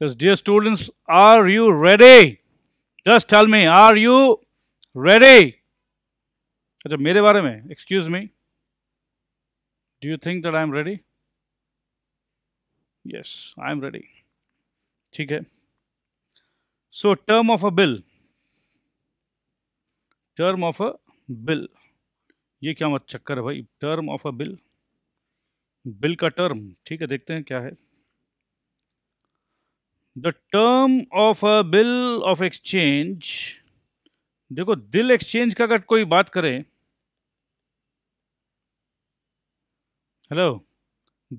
Yes, dear students, are you ready? Just tell me, are you ready? अच्छा मेरे बारे में excuse me do you think that I am ready yes I am ready ठीक है so term of a bill term of a bill ये क्या मत चक्कर है भाई term of a bill bill का टर्म ठीक है देखते हैं क्या है the term of a bill of exchange देखो दिल एक्सचेंज का अगर कोई बात करे हेलो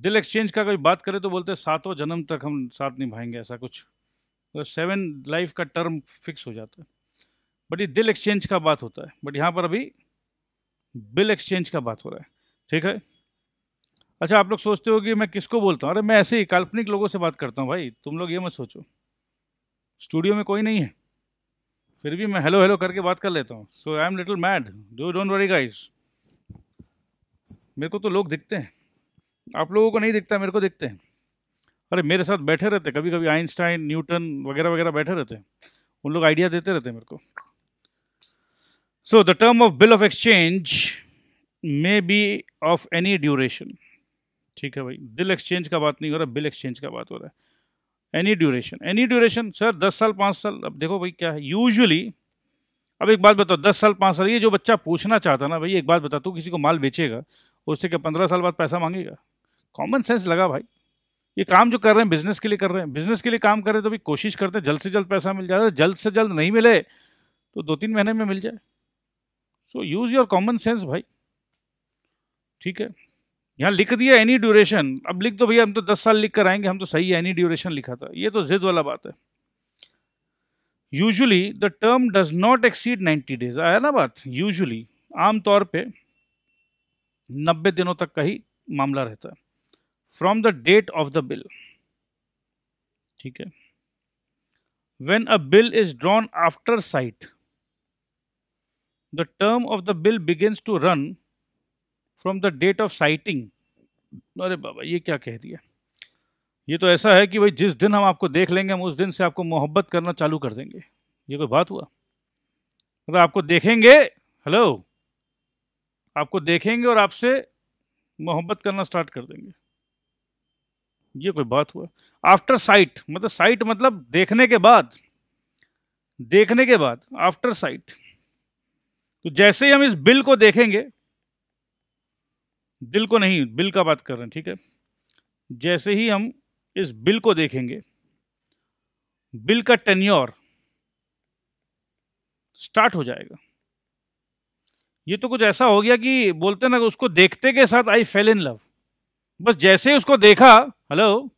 दिल एक्सचेंज का कोई बात करे तो बोलते हैं सातों जन्म तक हम साथ निभाएंगे ऐसा कुछ तो सेवन लाइफ का टर्म फिक्स हो जाता है बट ये दिल एक्सचेंज का बात होता है बट यहाँ पर अभी बिल एक्सचेंज का बात हो रहा है ठीक है अच्छा आप लोग सोचते हो कि मैं किसको बोलता हूँ अरे मैं ऐसे ही काल्पनिक लोगों से बात करता हूँ भाई तुम लोग ये मत सोचो स्टूडियो में कोई नहीं है फिर भी मैं हेलो हेलो करके बात कर लेता हूँ so I am little mad do don't worry guys मेरे को तो लोग दिखते हैं आप लोगों को नहीं दिखता मेरे को दिखते हैं अरे मेरे साथ बैठे रहते कभी कभी आइंस्टाइन न्यूटन वगैरह वगैरह बैठे रहते हैं उन लोग आइडिया देते रहते हैं मेरे को so the term of bill of exchange may be of any duration ठीक है भाई दिल एक्सचेंज का बात नहीं हो रहा बिल एक्सचेंज का बात हो रहा है any duration any duration sir दस साल पाँच साल अब देखो भाई क्या है यूजली अब एक बात बताओ दस साल पाँच साल ये जो बच्चा पूछना चाहता ना भाई एक बात बता तू किसी को माल बेचेगा उससे क्या पंद्रह साल बाद पैसा मांगेगा कॉमन सेंस लगा भाई ये काम जो कर रहे हैं बिजनेस के लिए कर रहे हैं बिजनेस के लिए काम कर रहे हैं तो भी कोशिश करते हैं जल्द से जल्द पैसा मिल जाए जल्द से जल्द नहीं मिले तो दो तीन महीने में मिल जाए so use your common sense भाई ठीक है यहाँ लिख दिया एनी ड्यूरेशन अब लिख दो भैया हम तो दस साल लिख कर आएंगे हम तो सही है एनी ड्यूरेशन लिखा था ये तो जिद वाला बात है usually the term does not exceed 90 days आया ना बात यूजुअली आमतौर पे 90 दिनों तक का ही मामला रहता है from the date of the bill ठीक है when a bill is drawn after sight the term of the bill begins to run from the date of sighting अरे बाबा ये क्या कह दिया ये तो ऐसा है कि भाई जिस दिन हम आपको देख लेंगे हम उस दिन से आपको मोहब्बत करना चालू कर देंगे ये कोई बात हुआ अगर मतलब आपको देखेंगे हेलो आपको देखेंगे और आपसे मोहब्बत करना स्टार्ट कर देंगे ये कोई बात हुआ आफ्टर साइट मतलब साइट मतलब देखने के बाद देखने के बाद आफ्टर साइट तो जैसे ही हम इस बिल को देखेंगे दिल को नहीं बिल का बात कर रहे हैं ठीक है जैसे ही हम इस बिल को देखेंगे बिल का टेन्योर स्टार्ट हो जाएगा ये तो कुछ ऐसा हो गया कि बोलते ना उसको देखते के साथ आई फेल इन लव बस जैसे ही उसको देखा हेलो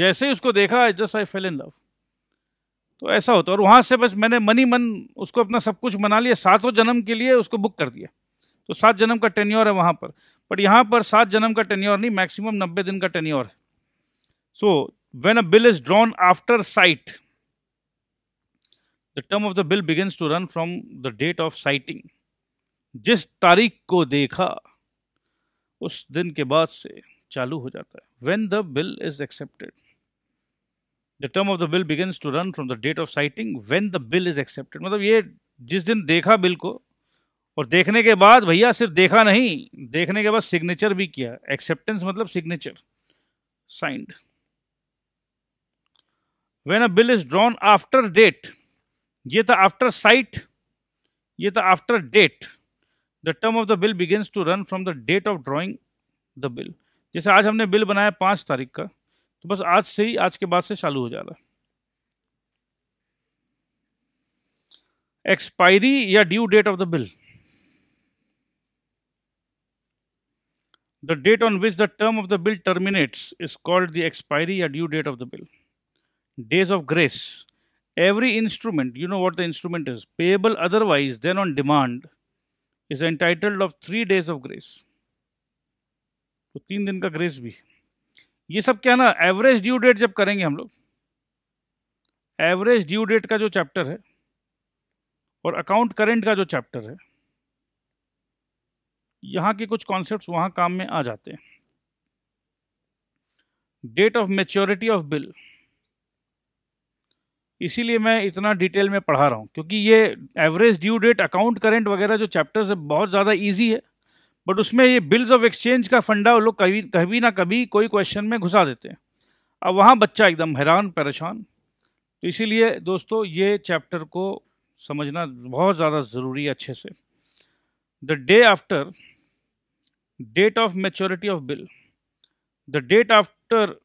जैसे ही उसको देखा I just I fell in love तो ऐसा होता और वहां से बस मैंने मनी मन उसको अपना सब कुछ मना लिया सातों जन्म के लिए उसको बुक कर दिया तो सात जन्म का टेन्योर है वहां पर बट यहाँ पर सात जन्म का टेन्योर नहीं मैक्सिमम नब्बे दिन का टेन्योर है so when a bill is drawn after sight the term of the bill begins to run from the date of sighting जिस तारीख को देखा उस दिन के बाद से चालू हो जाता है when the bill is accepted the term of the bill begins to run from the date of sighting when the bill is accepted मतलब ये जिस दिन देखा बिल को और देखने के बाद भैया सिर्फ देखा नहीं देखने के बाद सिग्नेचर भी किया एक्सेप्टेंस मतलब signature signed when a bill is drawn after date ये था आफ्टर साइट ये था after date the term of the bill begins to run from the date of drawing the bill जैसे आज हमने बिल बनाया पांच तारीख का तो बस आज से ही आज के बाद से चालू हो जा रहा एक्सपायरी या due date of the bill The date on which the term of the bill terminates is called the expiry or due date of the bill. Days of grace. Every instrument, you know what the instrument is, payable otherwise than on demand, is entitled of three days of grace. तो तीन दिन का grace भी ये सब क्या ना average due date जब करेंगे हम लोग एवरेज ड्यू डेट का जो चैप्टर है और अकाउंट करेंट का जो चैप्टर है यहाँ के कुछ कॉन्सेप्ट वहाँ काम में आ जाते हैं date of maturity of bill इसीलिए मैं इतना डिटेल में पढ़ा रहा हूँ क्योंकि ये average due date account current वगैरह जो चैप्टर्स है बहुत ज़्यादा ईजी है बट उसमें ये बिल्स ऑफ एक्सचेंज का फंडा वो लोग कभी कभी ना कभी कोई क्वेश्चन में घुसा देते हैं अब वहाँ बच्चा एकदम हैरान परेशान तो इसीलिए दोस्तों ये चैप्टर को समझना बहुत ज़्यादा ज़रूरी है अच्छे से the day after date of maturity of bill the date after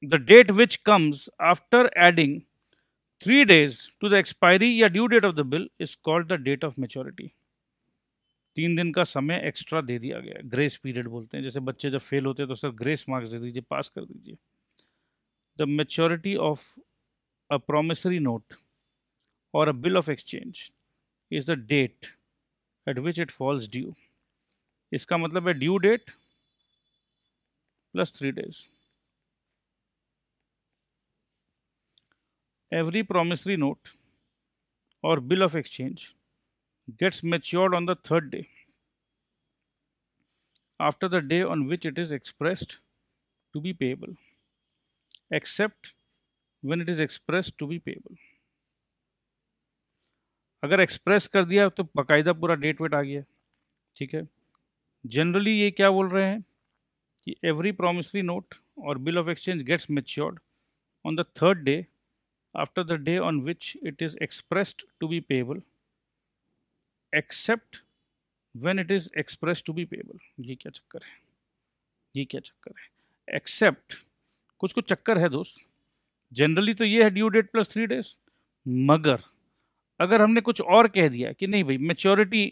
the date which comes after adding 3 days to the expiry या due date of the bill is called the date of maturity तीन दिन का समय extra दे दिया गया grace period बोलते हैं जैसे बच्चे जब फेल होते हैं तो सर ग्रेस मार्क्स दे दीजिए पास कर दीजिए the maturity of a promissory note और a bill of exchange is the date at which it falls due इसका मतलब है due date plus three days every promissory note और bill of exchange gets matured on the third day after the day on which it is expressed to be payable except when it is express to be payable अगर express कर दिया तो बाकायदा पूरा date wait आ गया ठीक है generally ये क्या बोल रहे हैं कि एवरी प्रोमिसरी नोट और bill of exchange gets matured on the third day after the day on which it is expressed to be payable except when it is express to be payable ये क्या चक्कर है ये क्या चक्कर है accept कुछ कुछ चक्कर है दोस्त जनरली तो ये है due date plus three days मगर अगर हमने कुछ और कह दिया कि नहीं भाई मेच्योरिटी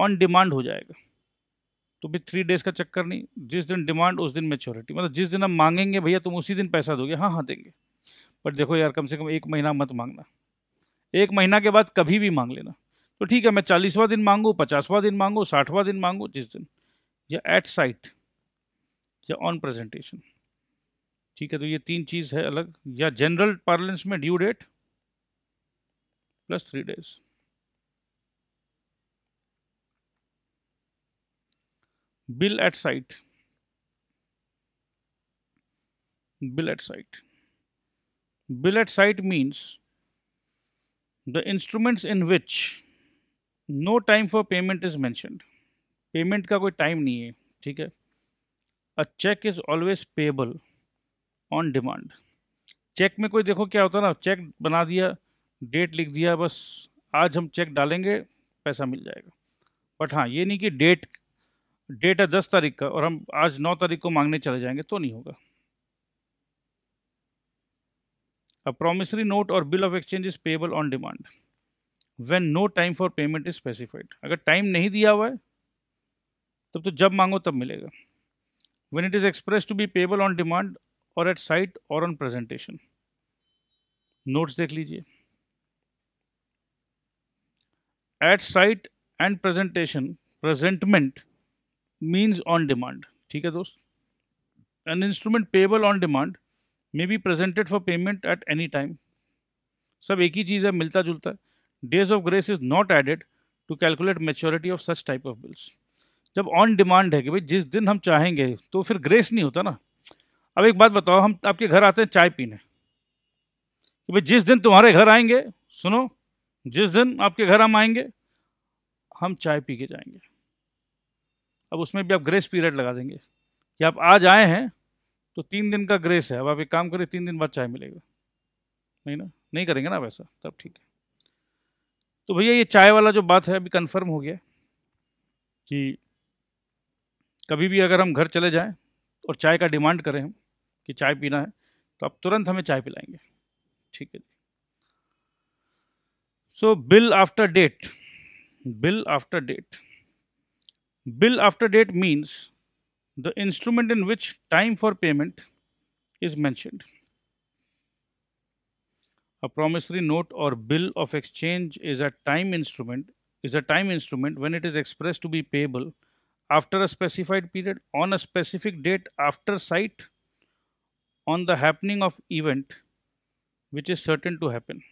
ऑन डिमांड हो जाएगा तो भी थ्री डेज का चक्कर नहीं जिस दिन डिमांड उस दिन मेच्योरिटी मतलब जिस दिन हम मांगेंगे भैया तुम उसी दिन पैसा दोगे हाँ हाँ देंगे पर देखो यार कम से कम एक महीना मत मांगना एक महीना के बाद कभी भी मांग लेना तो ठीक है मैं चालीसवा दिन मांगू पचासवा दिन मांगू साठवा दिन मांगू जिस दिन या एट साइट या ऑन प्रेजेंटेशन ठीक है तो ये तीन चीज़ है अलग या जनरल पार्लेंस में due date plus three days bill at site bill at site bill at site means the instruments in which no time for payment is mentioned payment का कोई टाइम नहीं है ठीक है a cheque is always payable on demand cheque में कोई देखो क्या होता है ना चेक बना दिया डेट लिख दिया बस आज हम चेक डालेंगे पैसा मिल जाएगा बट हाँ ये नहीं कि डेट डेट है दस तारीख का और हम आज नौ तारीख को मांगने चले जाएंगे तो नहीं होगा अ प्रोमिसरी नोट और bill of exchange is payable on demand when no time for payment is specified अगर टाइम नहीं दिया हुआ है तब तो जब मांगो तब मिलेगा when it is express to be payable on demand और एट साइट और ऑन प्रेजेंटेशन नोट्स देख लीजिए at sight and presentation presentment means on demand ठीक है दोस्त an instrument payable on demand may be presented for payment at any time सब एक ही चीज़ है मिलता जुलता है days of grace is not added to calculate maturity of such type of bills जब ऑन डिमांड है कि भाई जिस दिन हम चाहेंगे तो फिर ग्रेस नहीं होता ना अब एक बात बताओ हम आपके घर आते हैं चाय पीने कि भाई जिस दिन तुम्हारे घर आएंगे सुनो जिस दिन आपके घर हम आएंगे हम चाय पी के जाएंगे अब उसमें भी आप ग्रेस पीरियड लगा देंगे कि आप आज आए हैं तो तीन दिन का ग्रेस है अब आप एक काम करें तीन दिन बाद चाय मिलेगा नहीं ना नहीं करेंगे ना वैसा तब ठीक है तो भैया ये चाय वाला जो बात है अभी कंफर्म हो गया कि कभी भी अगर हम घर चले जाएं और चाय का डिमांड करें हम कि चाय पीना है तो आप तुरंत हमें चाय पिलाएंगे ठीक है जी so bill after date bill after date Bill after date means the instrument in which time for payment is mentioned. A promissory note or bill of exchange is a time instrument is a time instrument when it is expressed to be payable after a specified period on a specific date after sight on the happening of event which is certain to happen.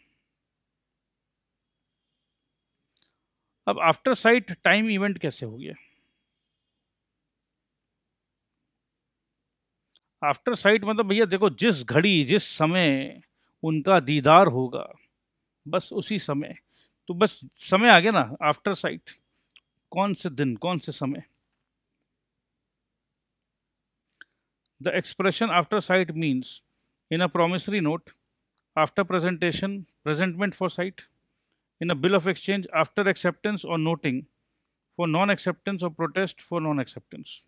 अब after sight time event कैसे हो गया after site मतलब भैया देखो जिस घड़ी जिस समय उनका दीदार होगा बस उसी समय तो बस समय आ गया ना आफ्टर साइट कौन से दिन कौन से समय the expression after sight means in a promissory note after presentation presentment for sight in a bill of exchange after acceptance or noting for non acceptance or protest for non acceptance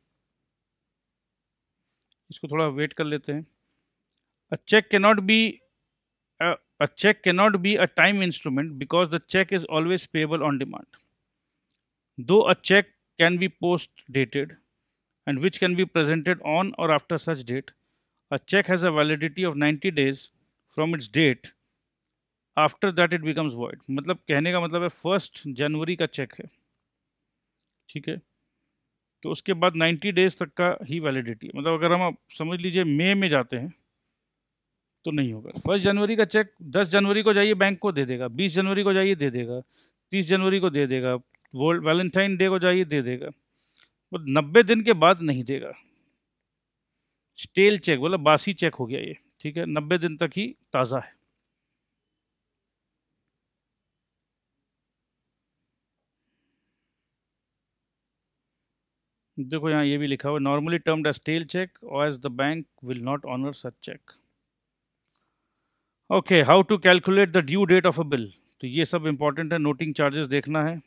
इसको थोड़ा wait कर लेते हैं a cheque can not be a cheque can not be a time instrument because the cheque is always payable on demand though a cheque can be post dated and which can be presented on or after such date a cheque has a validity of ninety days from its date after that it becomes void मतलब कहने का मतलब है first जनवरी का check है ठीक है तो उसके बाद 90 डेज तक का ही वैलिडिटी मतलब अगर हम समझ लीजिए मई में जाते हैं तो नहीं होगा फर्स्ट जनवरी का चेक 10 जनवरी को जाइए बैंक को दे देगा 20 जनवरी को जाइए दे देगा 30 जनवरी को दे देगा वर्ल्ड वैलेंटाइन डे को जाइए दे देगा वो नब्बे दिन के बाद नहीं देगा स्टेल चेक बोला बासी चेक हो गया ये ठीक है नब्बे दिन तक ही ताज़ा है देखो यहाँ ये भी लिखा हुआ normally termed as stale cheque or as the bank will not honour such cheque okay how to calculate the due date of a bill तो ये सब इम्पॉर्टेंट है नोटिंग चार्जेस देखना है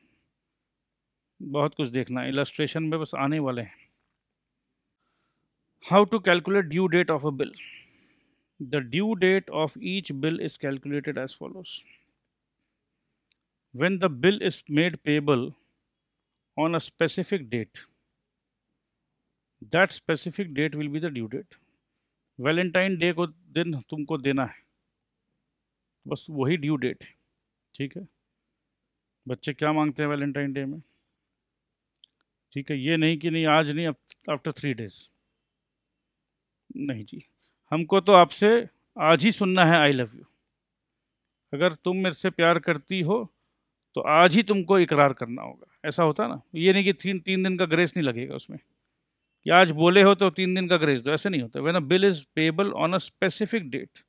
बहुत कुछ देखना है इलस्ट्रेशन में बस आने वाले हैं how to calculate due date of a bill the due date of each bill is calculated as follows when the bill is made payable on a specific date that specific date will be the due date Valentine day को दिन तुमको देना है बस वही due date है ठीक है बच्चे क्या मांगते हैं वैलेंटाइन डे में ठीक है ये नहीं कि नहीं आज नहीं आफ्टर थ्री डेज नहीं जी हमको तो आपसे आज ही सुनना है आई लव यू अगर तुम मेरे से प्यार करती हो तो आज ही तुमको इकरार करना होगा ऐसा होता ना ये नहीं कि तीन तीन दिन का ग्रेस नहीं लगेगा उसमें या आज बोले हो तो तीन दिन का ग्रेस दो ऐसे नहीं होता when a bill is payable on a specific date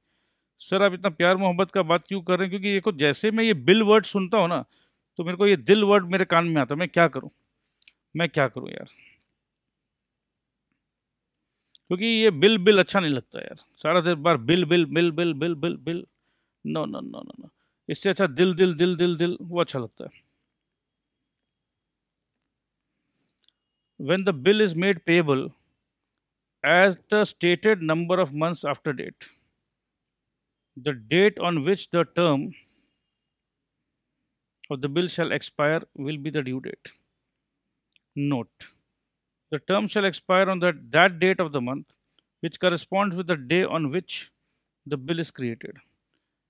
sir आप इतना प्यार मोहब्बत का बात क्यों कर रहे हैं क्योंकि देखो जैसे मैं ये बिल वर्ड सुनता हूँ ना तो मेरे को ये दिल वर्ड मेरे कान में आता मैं क्या करूँ मैं क्या करूँ यार क्योंकि ये बिल बिल अच्छा नहीं लगता यार सारा देर बार bill bill bill bill bill bill bill no no no no no इससे अच्छा दिल दिल दिल दिल दिल वो अच्छा लगता है when the bill is made payable as the stated number of months after date. The date on which the term of the bill shall expire will be the due date. Note, the term shall expire on the, that date of the month which corresponds with the day on which the bill is created.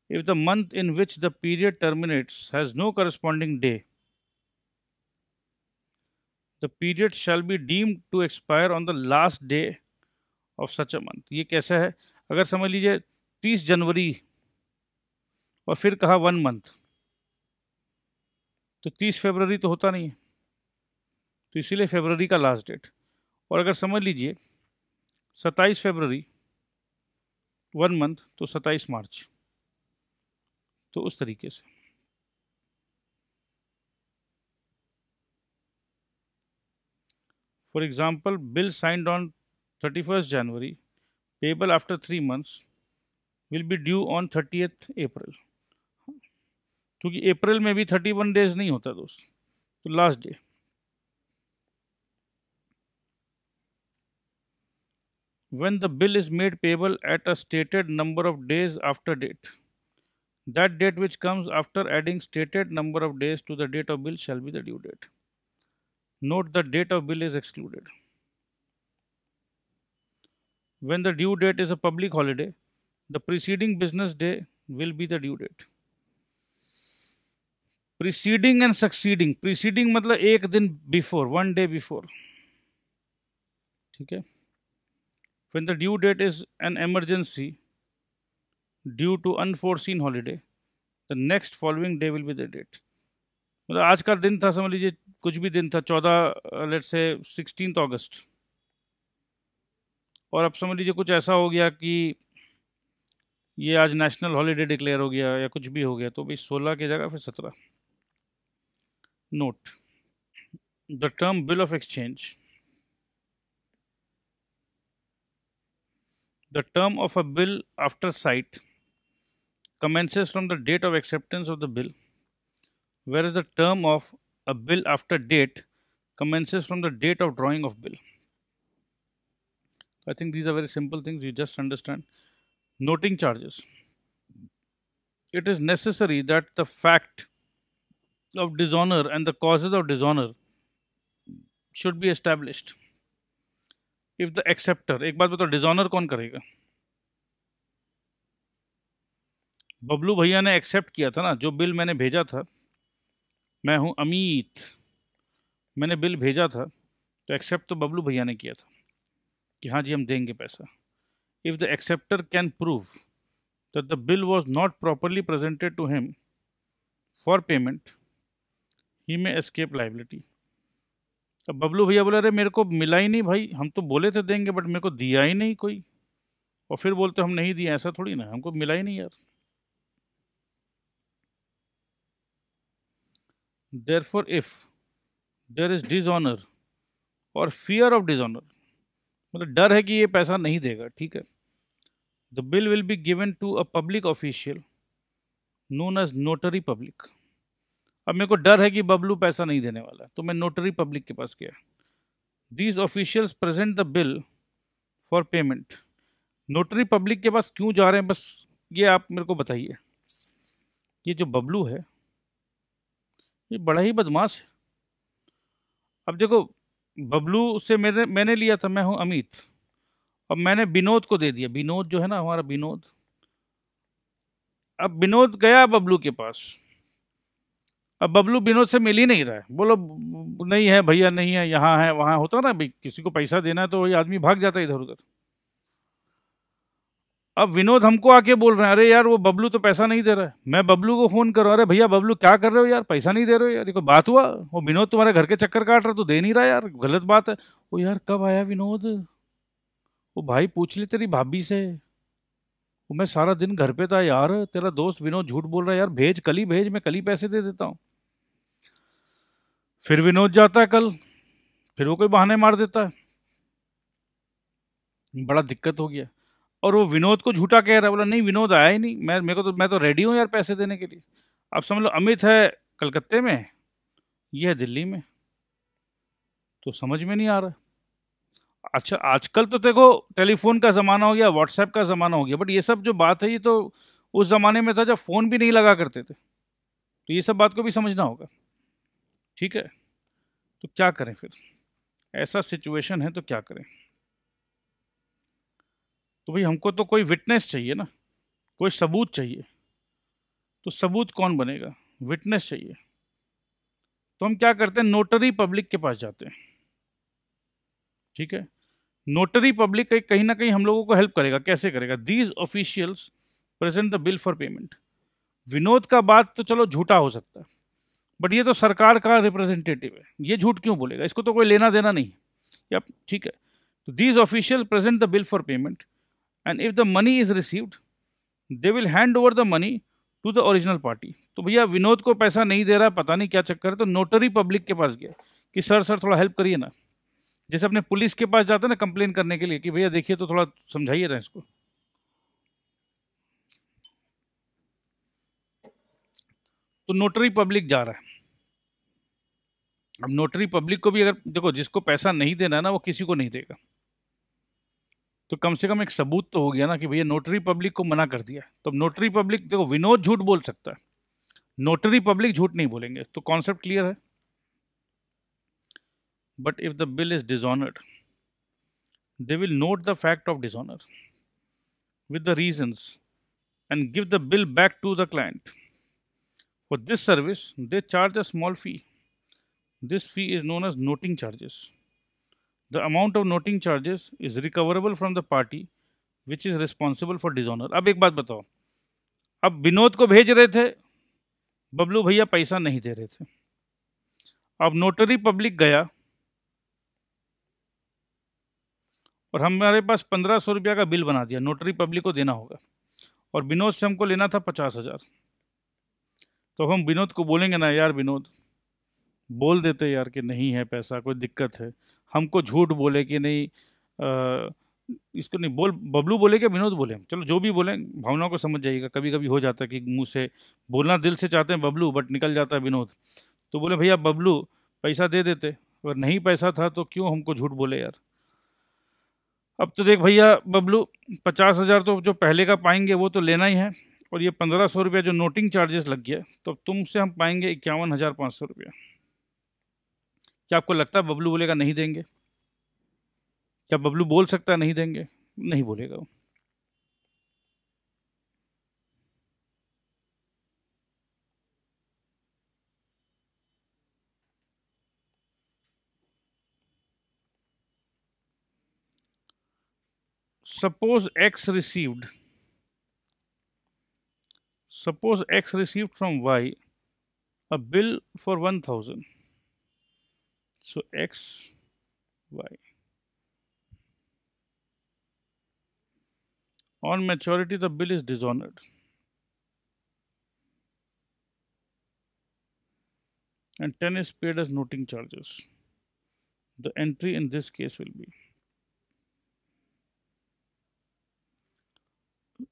If the month in which the period terminates has no corresponding day, the period shall be deemed to expire on the last day of such a month ये कैसा है अगर समझ लीजिए तीस जनवरी और फिर कहा वन मंथ तो तीस फरवरी तो होता नहीं है तो इसीलिए फरवरी का लास्ट डेट और अगर समझ लीजिए सत्ताईस फरवरी वन मंथ तो सत्ताईस मार्च तो उस तरीके से For example, bill signed on 31st January, payable after 3 months, will be due on 30th April. क्योंकि अप्रैल में भी 31 डेज नहीं होता दोस्त तो last day when the bill is made payable at a stated number of days after date that date which comes after adding stated number of days to the date of bill shall be the due date Note the date of bill is excluded. When the due date is a public holiday, the preceding business day will be the due date. Preceding and succeeding preceding मतलब एक दिन before one day before Okay. है when the due date is an emergency due to unforeseen holiday the next following day will be the date मतलब आज का दिन था समझ लीजिए कुछ भी दिन था चौदह लेट से सिक्सटीन अगस्त और अब समझ लीजिए कुछ ऐसा हो गया कि ये आज नेशनल हॉलीडे डिक्लेयर हो गया या कुछ भी हो गया तो भाई सोलह की जगह फिर सत्रह note the term bill of exchange the term of a bill after sight commences from the date of acceptance of the bill where is the term of a bill after date commences from the date of drawing of bill. I think these are very simple things you just understand. Noting charges. It is necessary that the fact of dishonor and the causes of dishonor should be established. If the acceptor, एक बात बताओ dishonour कौन करेगा बबलू भैया ने accept किया था ना जो बिल मैंने भेजा था मैं हूं अमित मैंने बिल भेजा था तो एक्सेप्ट तो बबलू भैया ने किया था कि हाँ जी हम देंगे पैसा if the acceptor can prove that the bill was not properly presented to him for payment he may escape liability अब बबलू भैया बोला अरे मेरे को मिला ही नहीं भाई हम तो बोले थे देंगे बट मेरे को दिया ही नहीं कोई और फिर बोलते हम नहीं दिया ऐसा थोड़ी ना हमको मिला ही नहीं यार therefore if there is dishonor or fear of dishonor मतलब डर है कि ये पैसा नहीं देगा ठीक है the bill will be given to a public official known as notary public अब मेरे को डर है कि बबलू पैसा नहीं देने वाला तो मैं नोटरी पब्लिक के पास गया these officials present the bill for payment notary public के पास क्यों जा रहे हैं बस ये आप मेरे को बताइए ये जो बबलू है ये बड़ा ही बदमाश है अब देखो बबलू से मैंने मैंने लिया था मैं हूँ अमित अब मैंने विनोद को दे दिया विनोद जो है ना हमारा विनोद अब विनोद गया बबलू के पास अब बबलू विनोद से मिल ही नहीं रहा है बोलो नहीं है भैया नहीं है यहाँ है वहाँ होता ना भाई किसी को पैसा देना है तो वही आदमी भाग जाता है इधर उधर अब विनोद हमको आके बोल रहे हैं अरे यार वो बबलू तो पैसा नहीं दे रहा है मैं बबलू को फोन कर रहा अरे भैया बबलू क्या कर रहे हो यार पैसा नहीं दे रहे हो यार कोई बात हुआ वो विनोद तुम्हारे घर के चक्कर काट रहा तो दे नहीं रहा यार गलत बात है वो यार कब आया विनोद वो भाई पूछ ले तेरी भाभी से वो मैं सारा दिन घर पे था यार तेरा दोस्त विनोद झूठ बोल रहा है यार भेज कल ही भेज मैं कल ही पैसे दे देता हूँ फिर विनोद जाता है कल फिर वो कोई बहाने मार देता है बड़ा दिक्कत हो गया और वो विनोद को झूठा कह रहा है बोला नहीं विनोद आया ही नहीं मैं मेरे को तो मैं तो रेडी हूँ यार पैसे देने के लिए आप समझ लो अमित है कलकत्ते में ये है दिल्ली में तो समझ में नहीं आ रहा अच्छा आजकल तो देखो टेलीफोन का ज़माना हो गया व्हाट्सएप का ज़माना हो गया बट ये सब जो बात है ये तो उस ज़माने में था जब फ़ोन भी नहीं लगा करते थे तो ये सब बात को भी समझना होगा ठीक है तो क्या करें फिर ऐसा सिचुएशन है तो क्या करें तो भाई हमको तो कोई विटनेस चाहिए ना कोई सबूत चाहिए तो सबूत कौन बनेगा विटनेस चाहिए तो हम क्या करते हैं नोटरी पब्लिक के पास जाते हैं ठीक है नोटरी पब्लिक कहीं ना कहीं हम लोगों को हेल्प करेगा कैसे करेगा these officials present the bill for payment Vinod का बात तो चलो झूठा हो सकता है बट ये तो सरकार का रिप्रेजेंटेटिव है ये झूठ क्यों बोलेगा इसको तो कोई लेना देना नहीं ठीक है तो these official present the bill for payment and if the money is received they will hand over the money to the original party तो भैया विनोद को पैसा नहीं दे रहा पता नहीं क्या चक्कर है तो नोटरी पब्लिक के पास गया कि सर सर थोड़ा हेल्प करिए ना जैसे अपने पुलिस के पास जाते ना कंप्लेन करने के लिए कि भैया देखिए तो थोड़ा समझाइए ना इसको तो नोटरी पब्लिक जा रहा है अब नोटरी पब्लिक को भी अगर देखो जिसको पैसा नहीं देना है ना वो किसी को नहीं देगा तो कम से कम एक सबूत तो हो गया ना कि भैया नोटरी पब्लिक को मना कर दिया तो नोटरी पब्लिक देखो विनोद झूठ बोल सकता है नोटरी पब्लिक झूठ नहीं बोलेंगे तो कॉन्सेप्ट क्लियर है but if the bill is dishonoured they will note the fact of dishonour with the reason and give the bill back to the client for this service they charge a small fee this fee is known as noting charges The amount of noting charges is recoverable from the party which is responsible for dishonor. अब एक बात बताओ अब विनोद को भेज रहे थे बबलू भैया पैसा नहीं दे रहे थे अब नोटरी पब्लिक गया और हमारे पास पंद्रह सौ रुपया का बिल बना दिया नोटरी पब्लिक को देना होगा और विनोद से हमको लेना था पचास हज़ार तो हम विनोद को बोलेंगे ना यार विनोद बोल देते यार कि नहीं है पैसा कोई दिक्कत है हमको झूठ बोले कि नहीं आ, इसको नहीं बोल बबलू बोले क्या विनोद बोले चलो जो भी बोले भावनाओं को समझ जाइएगा कभी कभी हो जाता है कि मुँह से बोलना दिल से चाहते हैं बबलू बट निकल जाता है विनोद तो बोले भैया बबलू पैसा दे देते अगर नहीं पैसा था तो क्यों हमको झूठ बोले यार अब तो देख भैया बबलू पचास हज़ार तो जो पहले का पाएंगे वो तो लेना ही है और ये पंद्रह सौ रुपया जो नोटिंग चार्जेस लग गया तो तुमसे हम पाएंगे इक्यावन हज़ार पाँच सौ रुपया क्या आपको लगता है बबलू बोलेगा नहीं देंगे क्या बबलू बोल सकता है नहीं देंगे नहीं बोलेगा वो suppose X received suppose X received from Y a bill for one thousand So x, y. On maturity, the bill is dishonored. And 10 is paid as noting charges. The entry in this case will be.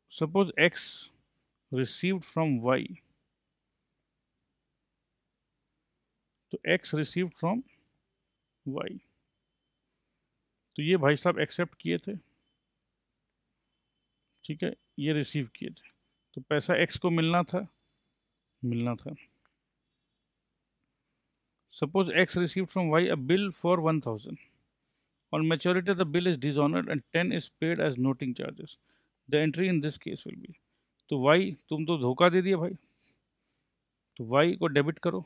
Suppose x received from y. So x received from Y तो ये भाई साहब accept किए थे ठीक है ये receive किए थे तो पैसा एक्स को मिलना था मिलना था suppose X receive from Y a bill for one thousand on maturity the bill is dishonoured and ten is paid as noting charges the entry in this case will be तो Y तुम तो धोखा दे दिया भाई तो Y को debit करो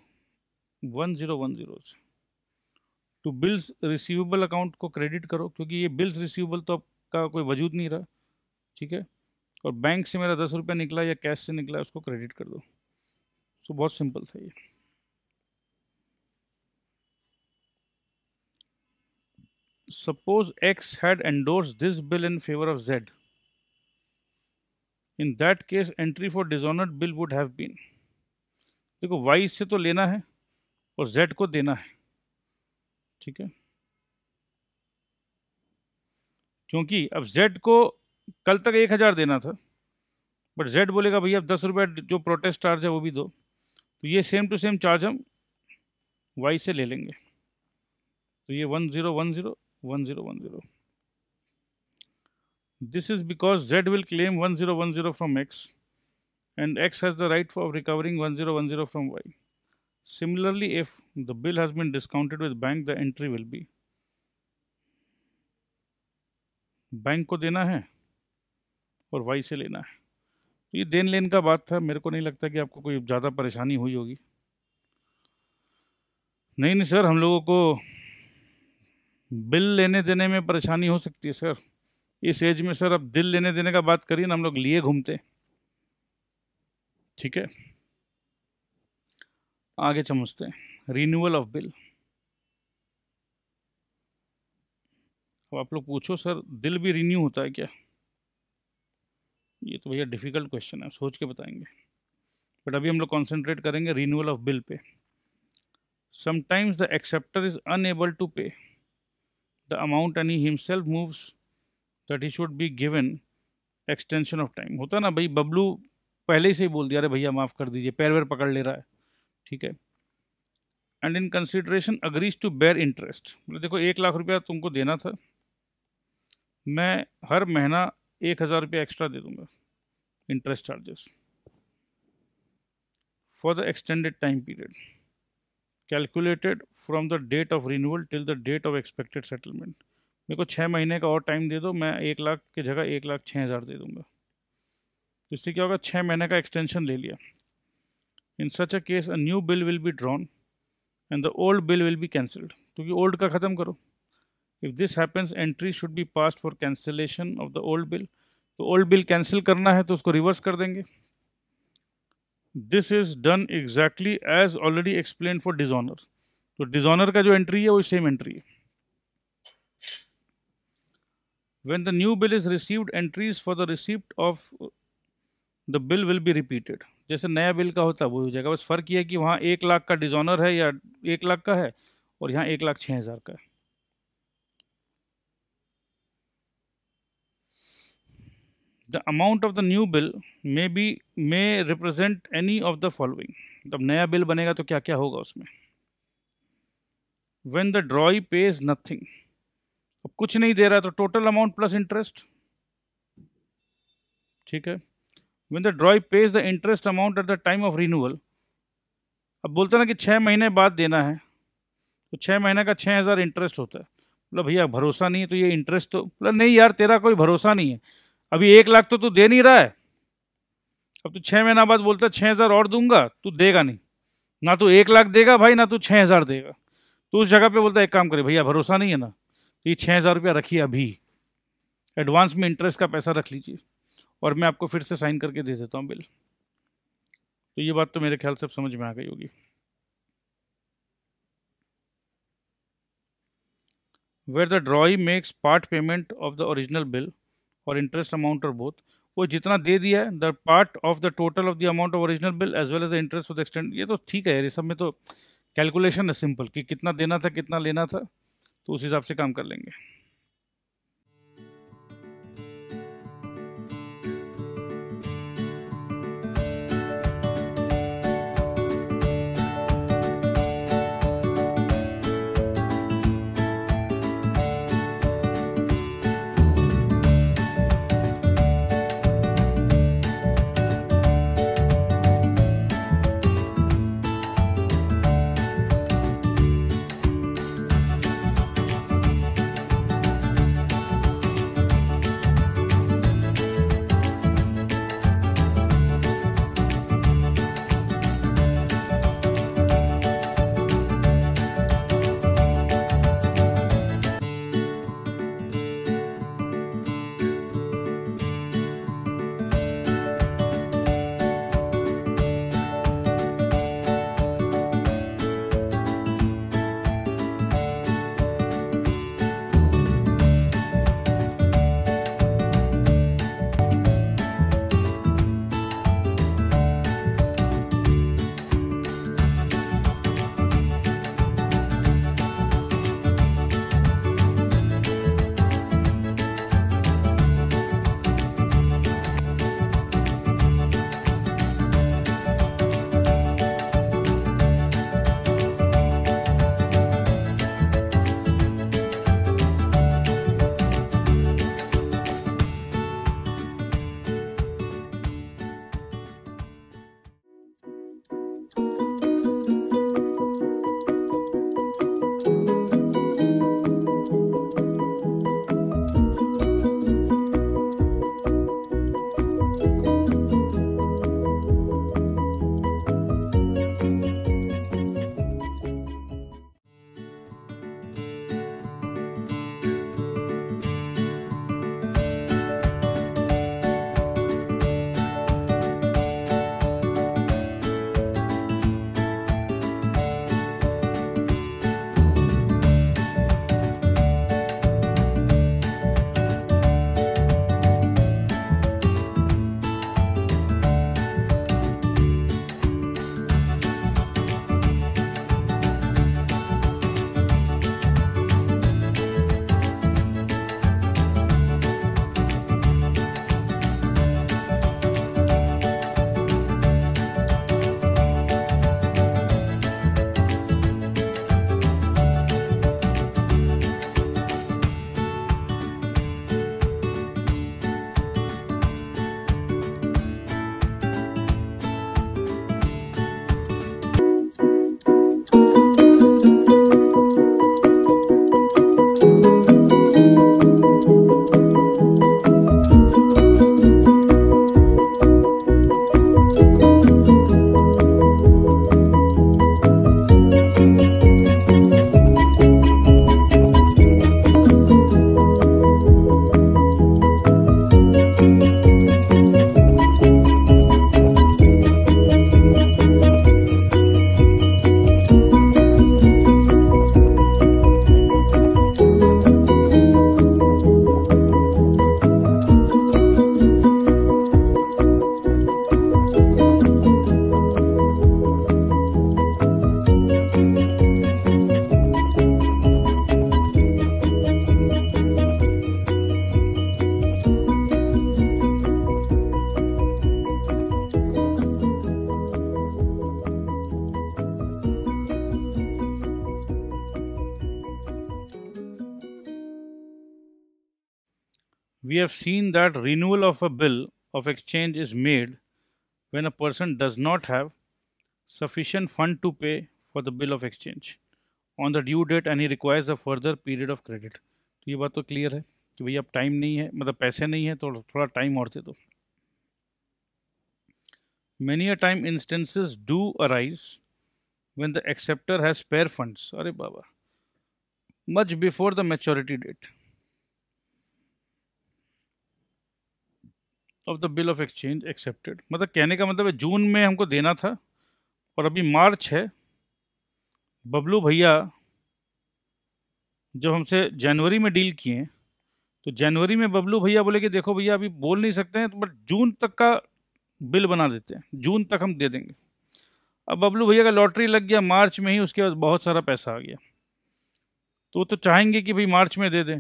one zero one zero से टू बिल्स रिसीवेबल अकाउंट को क्रेडिट करो क्योंकि ये बिल्स रिसीवेबल तो आपका कोई वजूद नहीं रहा ठीक है और बैंक से मेरा दस रुपया निकला या कैश से निकला उसको क्रेडिट कर दो सो बहुत सिंपल था ये suppose X had endorse this bill in favour of Z in that case entry for dishonoured bill would have been देखो वाई से तो लेना है और जेड को देना है ठीक है क्योंकि अब जेड को कल तक एक हज़ार देना था बट जेड बोलेगा भैया अब दस रुपये जो प्रोटेस्ट चार्ज है वो भी दो तो ये सेम टू सेम चार्ज हम वाई से ले लेंगे तो ये one zero one zero one zero one zero this is because one zero one zero from X and X x the x for recovering one zero one zero from Y Similarly, if the bill has been discounted with bank, the entry will be bank को देना है और Y से लेना है तो ये then लेन का बात था मेरे को नहीं लगता कि आपको कोई ज़्यादा परेशानी हुई होगी नहीं नहीं सर हम लोगों को बिल लेने देने में परेशानी हो सकती है सर इस एज में सर अब दिल लेने देने का बात करिए ना हम लोग लिए घूमते ठीक है आगे समझते हैं रिन्यूअल ऑफ बिल अब आप लोग पूछो सर दिल भी रिन्यू होता है क्या ये तो भैया डिफ़िकल्ट क्वेश्चन है सोच के बताएंगे बट अभी हम लोग कॉन्सेंट्रेट करेंगे रिन्यूअल ऑफ बिल पे sometimes the acceptor is unable to pay the amount any himself moves that he should be given extension of time होता ना भाई बबलू पहले ही से ही बोल दिया अरे भैया माफ़ कर दीजिए पैर वैर पकड़ ले रहा है ठीक है and in consideration agrees to bear interest मतलब देखो एक लाख रुपया तुमको देना था मैं हर महीना एक हज़ार रुपया एक्स्ट्रा दे दूँगा interest charges for the extended time period calculated from the date of renewal till the date of expected settlement मेरे को छः महीने का और टाइम दे दो मैं एक लाख की जगह एक लाख छः हज़ार दे दूँगा इससे क्या होगा छः महीने का एक्सटेंशन ले लिया in such a case a new bill will be drawn and the old bill will be cancelled क्योंकि ओल्ड का ख़त्म करो if this happens entry should be pass for cancellation of the old bill तो old bill cancel करना है तो उसको reverse कर देंगे this is done exactly as already explain for dishonour तो डिजॉनर का जो एंट्री है वो सेम एंट्री है when the new bill is received entries for the receipt of the bill will be repeated जैसे नया बिल का होता है वही हो जाएगा बस फ़र्क ये है कि वहाँ एक लाख का डिजॉनर है या एक लाख का है और यहाँ एक लाख छः हज़ार का है the amount of the new bill may be may represent any of the following जब नया बिल बनेगा तो क्या क्या होगा उसमें when the drawee pays nothing अब कुछ नहीं दे रहा तो टोटल अमाउंट प्लस इंटरेस्ट ठीक है when the ड्रॉई pays the interest amount at the time of renewal अब बोलते ना कि छः महीने बाद देना है तो छः महीने का छः हज़ार इंटरेस्ट होता है मतलब भैया भरोसा नहीं है तो ये इंटरेस्ट तो मतलब नहीं यार तेरा कोई भरोसा नहीं है अभी एक लाख तो तू दे नहीं रहा है अब तू छः महीना बाद बोलता है छः हज़ार और दूंगा तू देगा नहीं ना तो एक लाख देगा भाई ना तो छः हज़ार देगा तो उस जगह पे बोलता है एक काम करे भैया भरोसा नहीं है ना तो ये छः हज़ार रुपया रखिए अभी एडवांस में इंटरेस्ट का पैसा रख लीजिए और मैं आपको फिर से साइन करके दे देता हूँ बिल तो ये बात तो मेरे ख्याल से समझ में आ गई होगी where the drawee makes part payment of the original bill or interest amount or both वो जितना दे दिया है the part of the total of the amount of original bill as well as the interest of the extend ये तो ठीक है ये सब में तो कैलकुलेशन है सिंपल कि कितना देना था कितना लेना था तो उस हिसाब से काम कर लेंगे have seen that renewal of a bill of exchange is made when a person does not have sufficient fund to pay for the bill of exchange on the due date and he requires a further period of credit. तो ये बात तो clear है कि भाई अब time नहीं है मतलब पैसे नहीं है तो थोड़ा टाइम और दे दो many a time instances do arise when the acceptor has spare funds अरे बाबा much before the maturity date of the bill of exchange accepted मतलब कहने का मतलब है जून में हमको देना था और अभी मार्च है बबलू भैया जब हमसे जनवरी में डील किए तो जनवरी में बबलू भैया बोले कि देखो भैया अभी बोल नहीं सकते हैं तो बट जून तक का बिल बना देते हैं जून तक हम दे देंगे अब बबलू भैया का लॉटरी लग गया मार्च में ही उसके बाद बहुत सारा पैसा आ गया तो वो तो चाहेंगे कि भाई मार्च में दे दें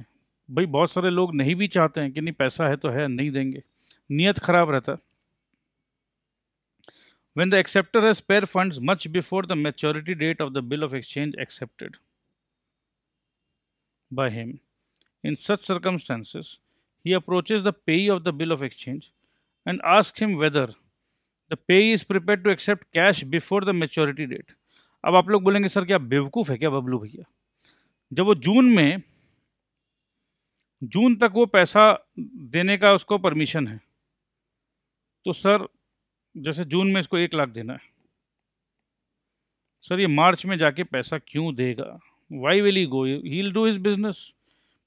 भाई बहुत सारे लोग नहीं भी चाहते हैं कि नहीं पैसा है तो है नहीं देंगे नियत खराब रहता when the acceptor has spare fund much before the maturity date of the bill of exchange accepted by him in such circumstances he approaches the pay of the bill of exchange and ask him whether the pay is prepare to accept cash before the maturity date अब आप लोग बोलेंगे sir क्या बेवकूफ है क्या बबलू भैया जब वो जून में जून तक वो पैसा देने का उसको परमिशन है तो सर जैसे जून में इसको एक लाख देना है सर ये मार्च में जाके पैसा क्यों देगा Y will he go he do his business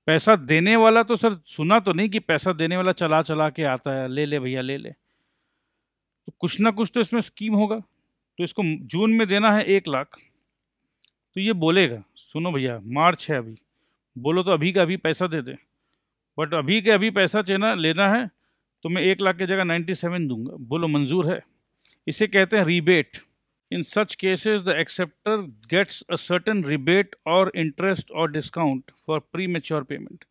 पैसा देने वाला तो सर सुना तो नहीं कि पैसा देने वाला चला चला के आता है ले ले भैया ले ले तो कुछ ना कुछ तो इसमें स्कीम होगा तो इसको जून में देना है एक लाख तो ये बोलेगा सुनो भैया मार्च है अभी बोलो तो अभी का अभी पैसा दे दे बट अभी के अभी पैसा चेना लेना है तो मैं एक लाख की जगह नाइन्टी सेवन दूंगा बोलो मंजूर है इसे कहते हैं rebate in such cases the acceptor gets a certain rebate or interest or discount for premature payment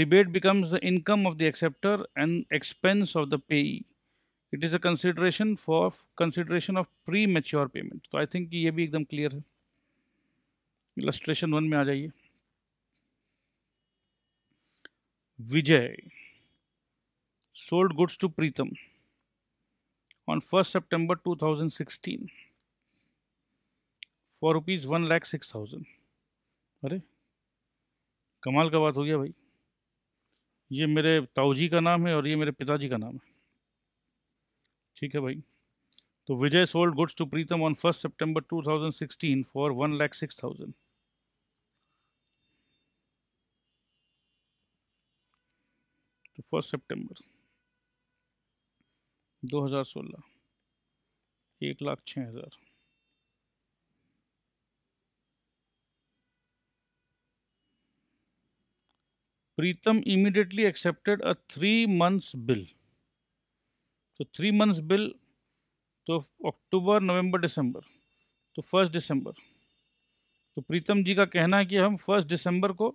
rebate becomes the income of the acceptor and expense of the pay it is a consideration for consideration of premature payment तो I think ये भी एकदम clear है illustration one में आ जाइए Vijay sold goods to first on 1st September 2016 for rupees one lakh six thousand अरे कमाल का बात हो गया भाई ये मेरे ताऊजी का नाम है और ये मेरे पिताजी का नाम है ठीक है भाई तो Vijay sold goods to Pritam on first September 2016 for one lakh six thousand तो फर्स्ट सितंबर दो हज़ार सोलह एक लाख छः हज़ार Pritam immediately accepted a three months bill तो थ्री मंथ्स बिल तो अक्टूबर नवंबर दिसंबर तो फर्स्ट दिसंबर तो प्रीतम जी का कहना है कि हम फर्स्ट दिसंबर को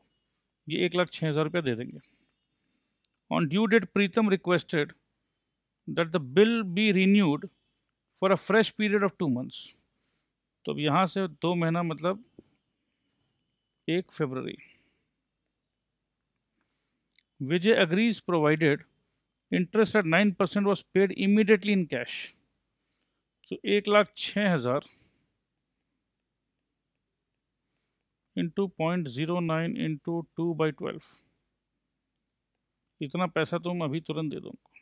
ये एक लाख छः हज़ार रुपया दे देंगे on due date Pritam requested that the bill be renewed for a fresh period of two months. तो अब यहाँ से दो महीना मतलब एक फरवरी Vijay agrees provided interest at nine percent was paid immediately in cash तो एक लाख छः हज़ार into point zero nine into two by twelve इतना पैसा तुम तो अभी तुरंत दे दोगे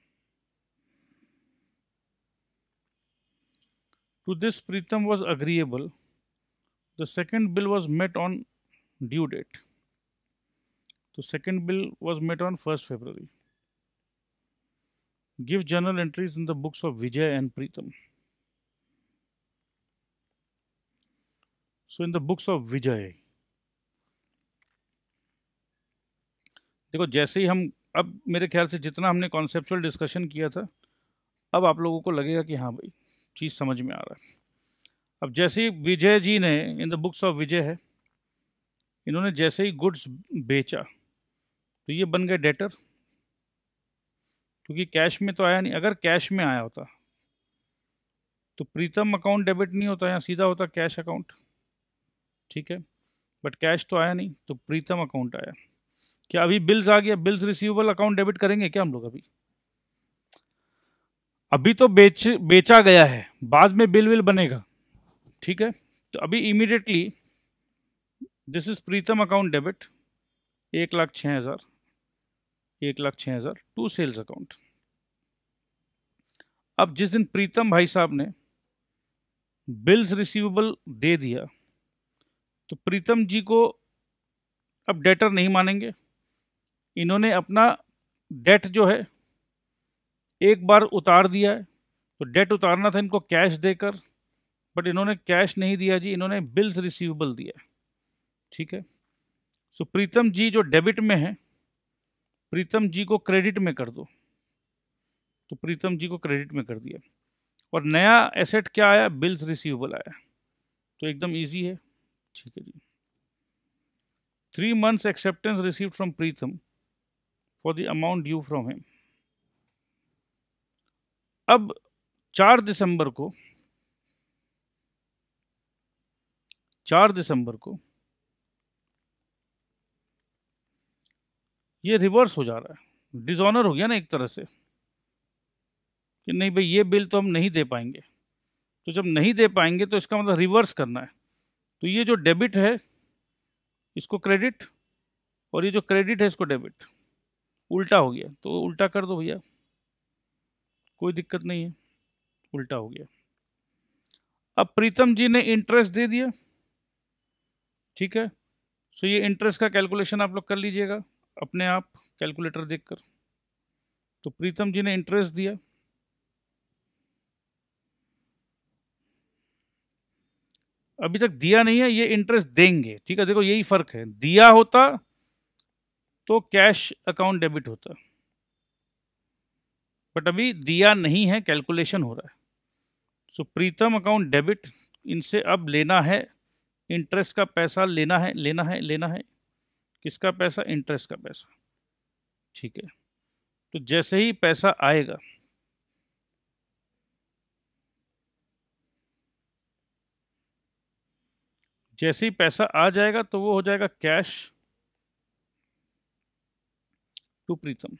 To this Pritam was agreeable. The second bill was met on due date. the second bill was met on 1st february give journal entries in the books of vijay and pritam so in the books of vijay देखो जैसे ही हम अब मेरे ख्याल से जितना हमने conceptual discussion किया था अब आप लोगों को लगेगा कि हाँ भाई चीज़ समझ में आ रहा है अब जैसे ही विजय जी ने in the books of Vijay है इन्होंने जैसे ही गुड्स बेचा तो ये बन गए डेटर क्योंकि कैश में तो आया नहीं अगर कैश में आया होता तो प्रीतम अकाउंट डेबिट नहीं होता या सीधा होता कैश अकाउंट ठीक है बट कैश तो आया नहीं तो प्रीतम अकाउंट आया क्या अभी बिल्स आ गया बिल्स रिसीवेबल अकाउंट डेबिट करेंगे क्या हम लोग अभी अभी तो बेच बेचा गया है बाद में बिल विल बनेगा ठीक है तो अभी immediately this is Pritam account debit एक लाख छः हज़ार एक लाख छः हज़ार टू सेल्स अकाउंट अब जिस दिन प्रीतम भाई साहब ने बिल्स रिसीवेबल दे दिया तो प्रीतम जी को अब डेटर नहीं मानेंगे इन्होंने अपना डेट जो है एक बार उतार दिया है तो डेट उतारना था इनको कैश देकर बट इन्होंने कैश नहीं दिया जी इन्होंने बिल्स रिसीवेबल दिया ठीक है सो प्रीतम जी जो डेबिट में है प्रीतम जी को क्रेडिट में कर दो तो प्रीतम जी को क्रेडिट में कर दिया और नया एसेट क्या आया बिल्स रिसीवेबल आया तो एकदम इजी है ठीक है जी three months acceptance receive from Pritam for the amount due from him अब चार दिसंबर को चार दिसंबर को ये रिवर्स हो जा रहा है डिजॉनर हो गया ना एक तरह से कि नहीं भाई ये बिल तो हम नहीं दे पाएंगे तो जब नहीं दे पाएंगे तो इसका मतलब रिवर्स करना है तो ये जो डेबिट है इसको क्रेडिट और ये जो क्रेडिट है इसको डेबिट उल्टा हो गया तो उल्टा कर दो भैया कोई दिक्कत नहीं है उल्टा हो गया अब प्रीतम जी ने इंटरेस्ट दे दिया ठीक है सो ये इंटरेस्ट का कैलकुलेशन आप लोग कर लीजिएगा अपने आप कैलकुलेटर देखकर तो प्रीतम जी ने इंटरेस्ट दिया अभी तक दिया नहीं है ये इंटरेस्ट देंगे ठीक है देखो यही फर्क है दिया होता तो कैश अकाउंट डेबिट होता है बट अभी दिया नहीं है कैलकुलेशन हो रहा है so so, Pritam account debit इनसे अब लेना है इंटरेस्ट का पैसा लेना है लेना है लेना है किसका पैसा इंटरेस्ट का पैसा ठीक है तो जैसे ही पैसा आएगा जैसे ही पैसा आ जाएगा तो वो हो जाएगा कैश टू प्रीतम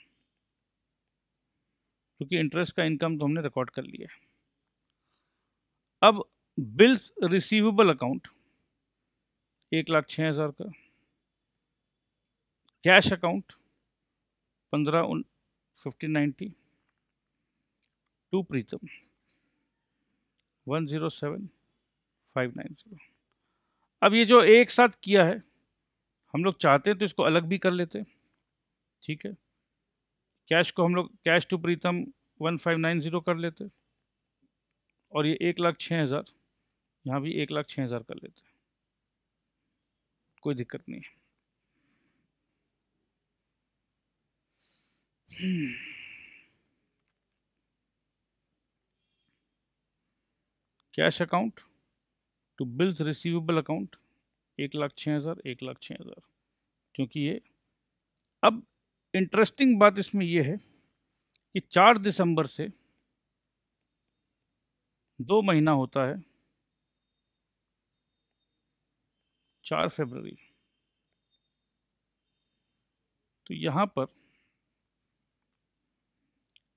क्योंकि इंटरेस्ट का इनकम तो हमने रिकॉर्ड कर लिया है अब बिल्स रिसीवेबल अकाउंट एक लाख छः हज़ार का कैश अकाउंट पंद्रह fifty ninety to Pritam one zero seven five nine zero अब ये जो एक साथ किया है हम लोग चाहते तो इसको अलग भी कर लेते ठीक है कैश को हम लोग cash to Pritam one five nine zero कर लेते और ये एक लाख छः हज़ार यहाँ भी एक लाख छः हज़ार कर लेते कोई दिक्कत नहीं है cash account to bills receivable account एक लाख छः हज़ार एक लाख छः हज़ार क्योंकि ये अब इंटरेस्टिंग बात इसमें यह है कि चार दिसंबर से दो महीना होता है चार फरवरी तो यहां पर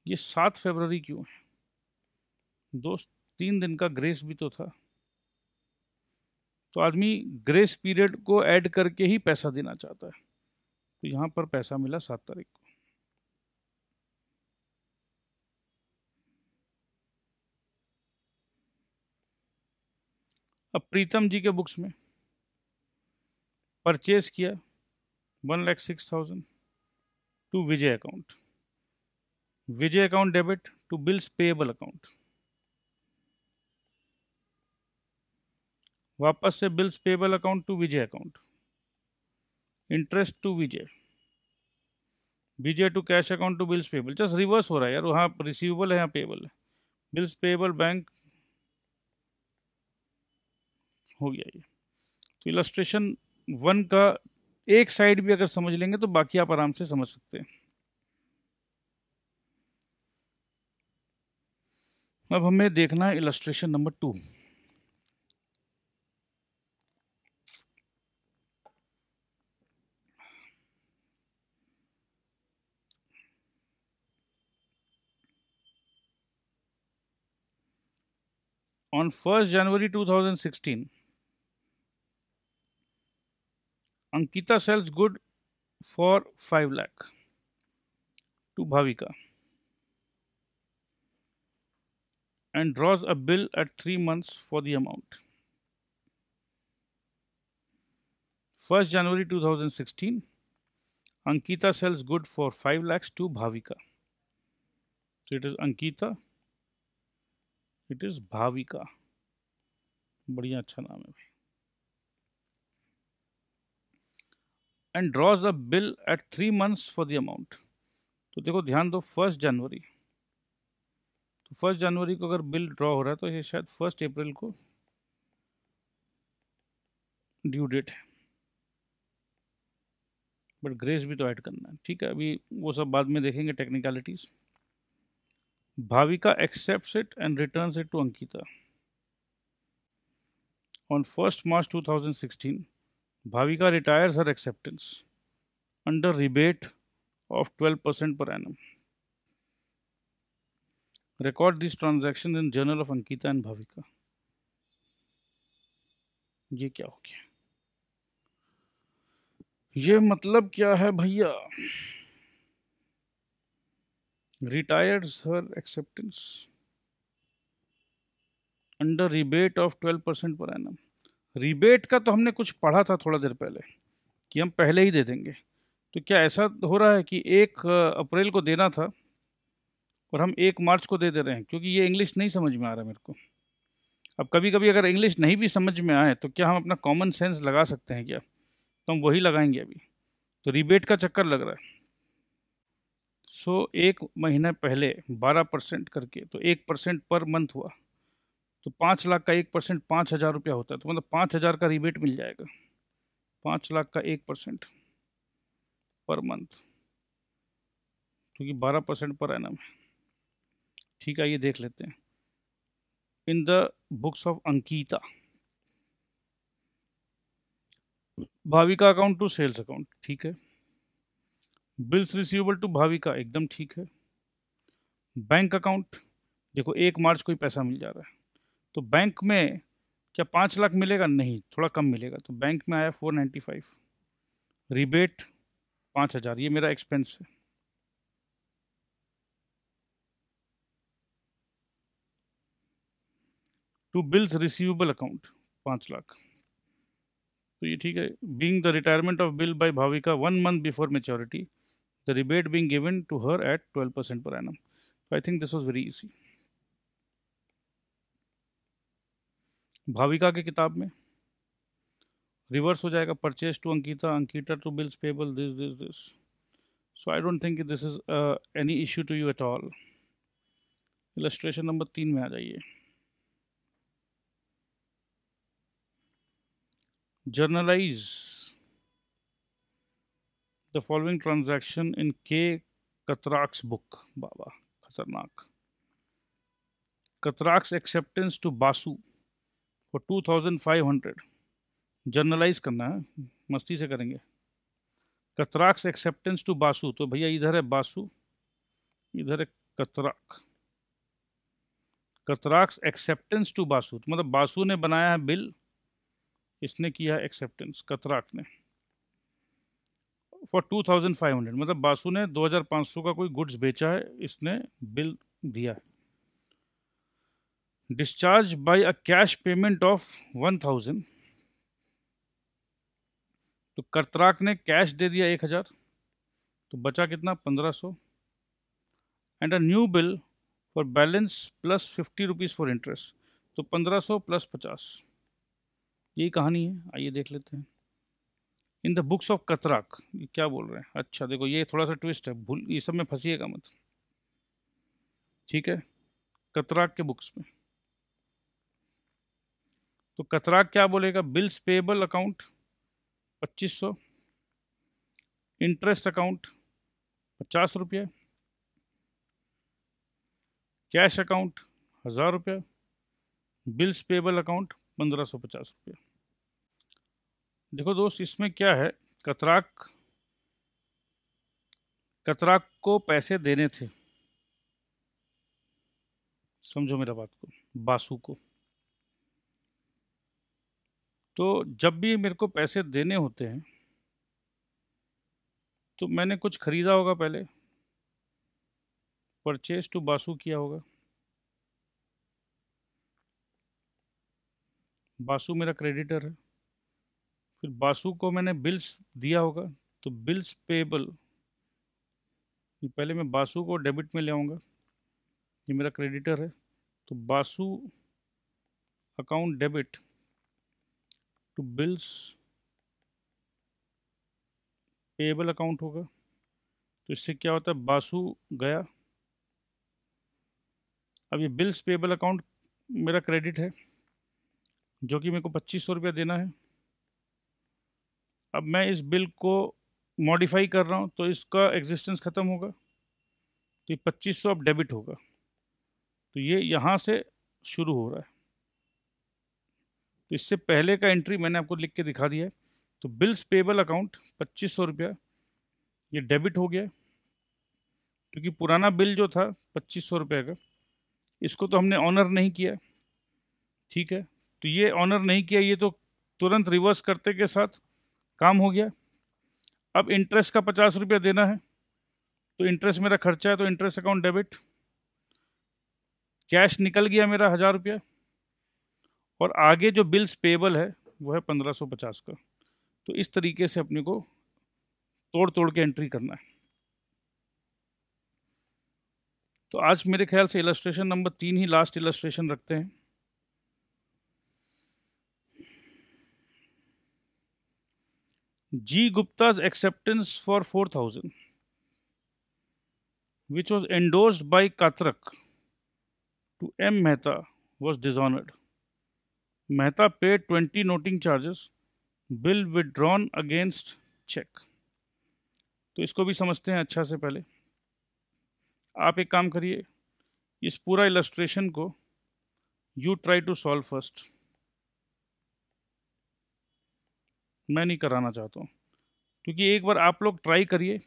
ये सात फरवरी क्यों है दो तीन दिन का ग्रेस भी तो था तो आदमी ग्रेस पीरियड को ऐड करके ही पैसा देना चाहता है तो यहाँ पर पैसा मिला सात तारीख को अब प्रीतम जी के बुक्स में परचेज किया one lakh six thousand to Vijay account Vijay account debit to bills payable account वापस से bills payable account to Vijay account interest to Vijay Vijay to cash account to bills payable just reverse हो रहा है यार वहाँ रिसीवेबल है यहाँ पेबल है बिल्स पेबल बैंक हो गया ये तो इलस्ट्रेशन वन का एक साइड भी अगर समझ लेंगे तो बाकी आप आराम से समझ सकते हैं अब हमें देखना है illustration number two on 1st January 2016, Ankita sells good for 5 lakh to Bhavika and draws a bill at 3 months for the amount. 1st January 2016, Ankita sells good for 5 lakhs to Bhavika. So it is Ankita it is Bhavika बढ़िया अच्छा नाम है भाई and draws a bill at three months for the amount तो देखो ध्यान दो first जनवरी तो फर्स्ट जनवरी को अगर बिल ड्रॉ हो रहा है तो ये शायद फर्स्ट अप्रैल को ड्यू डेट है बट ग्रेस भी तो ऐड करना है ठीक है अभी वो सब बाद में देखेंगे technicalities Bhavika accepts it and returns it to Ankita. On 1st March 2016, Bhavika retires her acceptance under rebate of 12% per annum. Record these transactions in journal of Ankita and Bhavika. ये क्या हो गया ये मतलब क्या है भैया retires her acceptance under rebate of 12 percent पर rebate रिबेट का तो हमने कुछ पढ़ा था थोड़ा देर पहले कि हम पहले ही दे देंगे तो क्या ऐसा हो रहा है कि एक अप्रैल को देना था और हम एक मार्च को दे दे रहे हैं क्योंकि ये इंग्लिश नहीं समझ में आ रहा मेरे को अब कभी कभी अगर इंग्लिश नहीं भी समझ में आए तो क्या हम अपना कॉमन सेंस लगा सकते हैं क्या तो हम वही लगाएंगे अभी तो रिबेट का चक्कर लग रहा है सो एक महीना पहले 12 परसेंट करके तो एक परसेंट पर मंथ हुआ तो पाँच लाख का एक परसेंट पाँच हज़ार रुपया होता है तो मतलब पाँच हज़ार का रिबेट मिल जाएगा पाँच लाख का एक परसेंट पर मंथ क्योंकि बारह परसेंट पर है ना मैं ठीक है ये देख लेते हैं in the books of Ankita Bhavika का अकाउंट टू सेल्स अकाउंट ठीक है बिल्स रिसीवेबल टू भाविका एकदम ठीक है बैंक अकाउंट देखो एक मार्च को ही पैसा मिल जा रहा है तो बैंक में क्या पाँच लाख मिलेगा नहीं थोड़ा कम मिलेगा तो बैंक में आया फोर नाइन्टी फाइव रिबेट पाँच हज़ार ये मेरा एक्सपेंस है टू बिल्स रिसीवेबल अकाउंट पाँच लाख तो ये ठीक है being the retirement of bill by Bhavika one month before maturity the rebate being given to her at 12% per annum. So I think this was very easy. Bhavika की किताब में reverse हो जाएगा purchase to Ankita Ankita to bills payable this this this so I don't think this is any issue to you at all illustration number तीन में आ जाइए journalize the following transaction in K Katrak's book बाबा खतरनाक acceptance Basu for two thousand five hundred journalize करना है मस्ती से करेंगे कतराक्स एक्सेप्टेंस टू बासु तो भैया इधर है बासु इधर है कतराक कतराक्स एक्सेप्टेंस टू बासु तो मतलब बासु ने बनाया है बिल इसने किया एक्सेप्टेंस कतराक ने for two thousand five hundred मतलब बासु ने दो हज़ार पाँच सौ का कोई गुड्स बेचा है इसने बिल दिया है discharged by a cash payment of one thousand तो कर्तराक ने कैश दे दिया एक हज़ार तो बचा कितना पंद्रह सौ and a new bill for balance plus fifty rupees for interest तो पंद्रह सौ प्लस पचास यही कहानी है आइए देख लेते हैं in the books of Katrak क्या बोल रहे हैं अच्छा देखो ये थोड़ा सा ट्विस्ट है भूल ये सब में फंसीएगा मत ठीक है कतराक के बुक्स में तो कतराक क्या बोलेगा bills payable account 2500 interest account पचास रुपये कैश अकाउंट हज़ार रुपये बिल्स पेबल अकाउंट पंद्रह सौ पचास रुपये देखो दोस्त इसमें क्या है कतराक कतराक को पैसे देने थे समझो मेरा बात को बासु को तो जब भी मेरे को पैसे देने होते हैं तो मैंने कुछ ख़रीदा होगा पहले परचेज टू तो बासु किया होगा बासु मेरा क्रेडिटर है फिर बासु को मैंने बिल्स दिया होगा तो बिल्स पेबल पहले मैं बासु को डेबिट में ले आऊँगा ये मेरा क्रेडिटर है तो Basu account debit to bills payable account होगा तो इससे क्या होता है बासु गया अब ये बिल्स पेबल अकाउंट मेरा क्रेडिट है जो कि मेरे को पच्चीस सौ रुपया देना है अब मैं इस बिल को मॉडिफाई कर रहा हूँ तो इसका एग्जिस्टेंस ख़त्म होगा तो ये पच्चीस सौ अब डेबिट होगा तो ये यहाँ से शुरू हो रहा है तो इससे पहले का एंट्री मैंने आपको लिख के दिखा दिया है तो बिल्स पेबल अकाउंट पच्चीस सौ रुपया ये डेबिट हो गया क्योंकि पुराना बिल जो था पच्चीस सौ रुपये का इसको तो हमने ऑनर नहीं किया ठीक है तो ये ऑनर नहीं किया ये तो तुरंत रिवर्स करते के साथ काम हो गया अब इंटरेस्ट का पचास रुपया देना है तो इंटरेस्ट मेरा खर्चा है तो इंटरेस्ट अकाउंट डेबिट कैश निकल गया मेरा हज़ार रुपया और आगे जो बिल्स पेबल है वो है पंद्रह सौ पचास का तो इस तरीके से अपने को तोड़ तोड़ के एंट्री करना है तो आज मेरे ख्याल से इलस्ट्रेशन नंबर तीन ही लास्ट इलस्ट्रेशन रखते हैं G Gupta's acceptance for four thousand which was endorsed by Katrak to M Mehta was dishonoured Mehta पे twenty noting charges bill withdrawn against cheque तो इसको भी समझते हैं अच्छा से पहले आप एक काम करिए इस पूरा इलस्ट्रेशन को you try to solve first मैं नहीं कराना चाहता हूँ क्योंकि एक बार आप लोग ट्राई करिए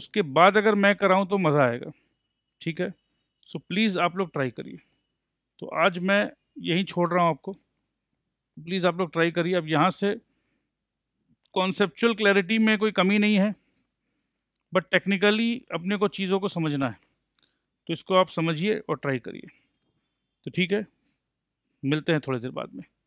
उसके बाद अगर मैं कराऊँ तो मज़ा आएगा ठीक है सो प्लीज़ आप लोग ट्राई करिए तो आज मैं यहीं छोड़ रहा हूँ आपको प्लीज़ आप लोग ट्राई करिए अब यहाँ से कॉन्सेपचुअल क्लैरिटी में कोई कमी नहीं है बट टेक्निकली अपने को चीज़ों को समझना है तो इसको आप समझिए और ट्राई करिए तो ठीक है मिलते हैं थोड़ी देर बाद में